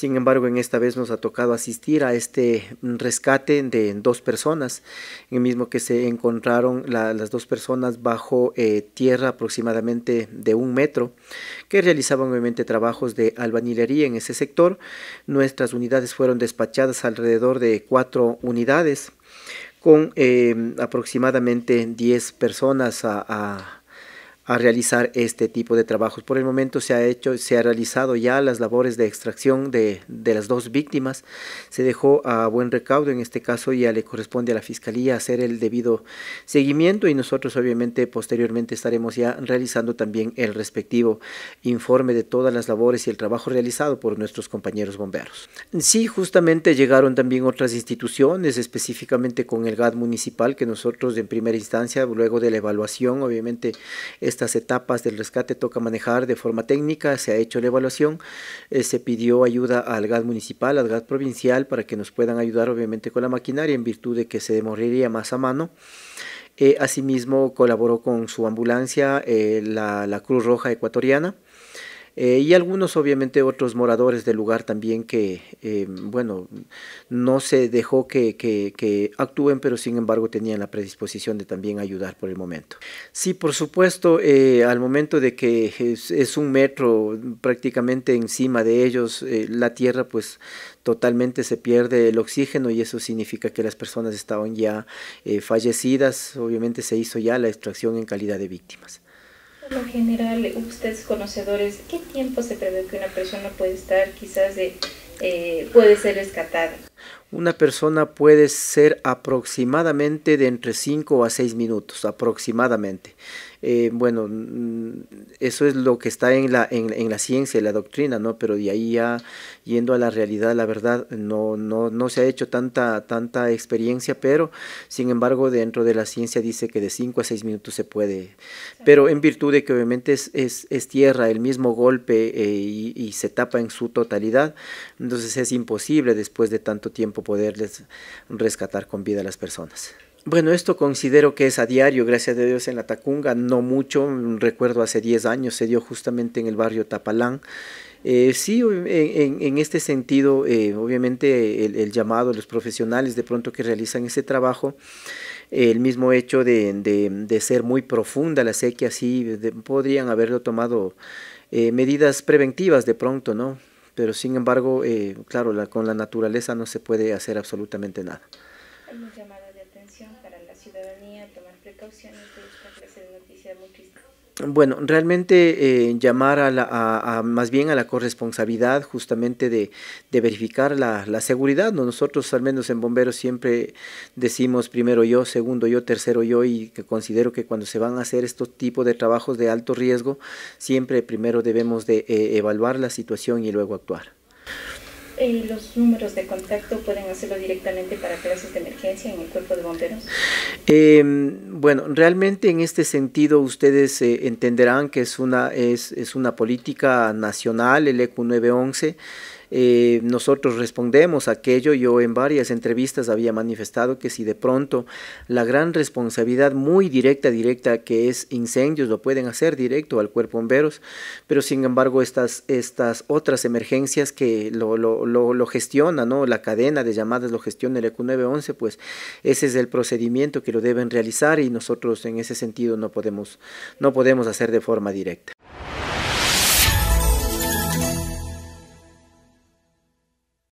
Sin embargo, en esta vez nos ha tocado asistir a este rescate de dos personas, el mismo que se encontraron las dos personas bajo eh, tierra aproximadamente de un metro, que realizaban obviamente trabajos de albañilería en ese sector. Nuestras unidades fueron despachadas alrededor de cuatro unidades con eh, aproximadamente 10 personas a a realizar este tipo de trabajos. Por el momento se ha hecho, se ha realizado ya las labores de extracción de, las dos víctimas. Se dejó a buen recaudo en este caso ya le corresponde a la Fiscalía hacer el debido seguimiento y nosotros obviamente posteriormente estaremos ya realizando también el respectivo informe de todas las labores y el trabajo realizado por nuestros compañeros bomberos. Sí, justamente llegaron también otras instituciones, específicamente con el GAD municipal, que nosotros en primera instancia, luego de la evaluación, obviamente, este estas etapas del rescate toca manejar de forma técnica, se ha hecho la evaluación, eh, se pidió ayuda al GAD municipal, al GAD provincial, para que nos puedan ayudar obviamente con la maquinaria en virtud de que se demoraría más a mano. Eh, asimismo, colaboró con su ambulancia, eh, la Cruz Roja Ecuatoriana. Eh, y algunos, obviamente, otros moradores del lugar también que, eh, bueno, no se dejó que, actúen, pero sin embargo tenían la predisposición de también ayudar por el momento. Sí, por supuesto, eh, al momento de que es, un metro prácticamente encima de ellos, la tierra pues totalmente se pierde el oxígeno y eso significa que las personas estaban ya fallecidas, obviamente se hizo ya la extracción en calidad de víctimas lo general, ustedes conocedores, ¿qué tiempo se prevé que una persona puede estar quizás de, eh, puede ser rescatada? Una persona puede ser aproximadamente de entre 5 a 6 minutos, aproximadamente. Eh, bueno, mm, eso es lo que está en la, en, la ciencia, y la doctrina, ¿no? Pero de ahí ya yendo a la realidad, la verdad, no, no, no se ha hecho tanta, tanta experiencia, pero sin embargo dentro de la ciencia dice que de 5 a 6 minutos se puede. Pero en virtud de que obviamente es, es, tierra, el mismo golpe eh, y se tapa en su totalidad, entonces es imposible después de tanto tiempo poderles rescatar con vida a las personas. Bueno, esto considero que es a diario, gracias a Dios, en la Tacunga, no mucho, recuerdo hace 10 años se dio justamente en el barrio Tapalán. Eh, sí, en, este sentido, eh, obviamente el, llamado a los profesionales de pronto que realizan ese trabajo, el mismo hecho de, ser muy profunda la sequía, sí, podrían haberlo tomado eh, medidas preventivas de pronto, ¿no? pero sin embargo, eh, claro, con la naturaleza no se puede hacer absolutamente nada. Bueno, realmente eh, llamar a, la, a, más bien a la corresponsabilidad justamente de, verificar la, seguridad. ¿no? Nosotros al menos en bomberos siempre decimos primero yo, segundo yo, tercero yo y que considero que cuando se van a hacer estos tipos de trabajos de alto riesgo, siempre primero debemos de eh, evaluar la situación y luego actuar. Eh, los números de contacto pueden hacerlo directamente para clases de emergencia en el cuerpo de bomberos? Em, bueno, realmente en este sentido ustedes eh, entenderán que es una, es, es una política nacional, el ECU 911. Eh, nosotros respondemos a aquello. Yo en varias entrevistas había manifestado que si de pronto la gran responsabilidad muy directa, directa que es incendios, lo pueden hacer directo al cuerpo bomberos, pero sin embargo estas, estas otras emergencias que lo, lo, gestiona, ¿no? la cadena de llamadas lo gestiona el EQ911, pues ese es el procedimiento que lo deben realizar y nosotros en ese sentido no podemos, no podemos hacer de forma directa.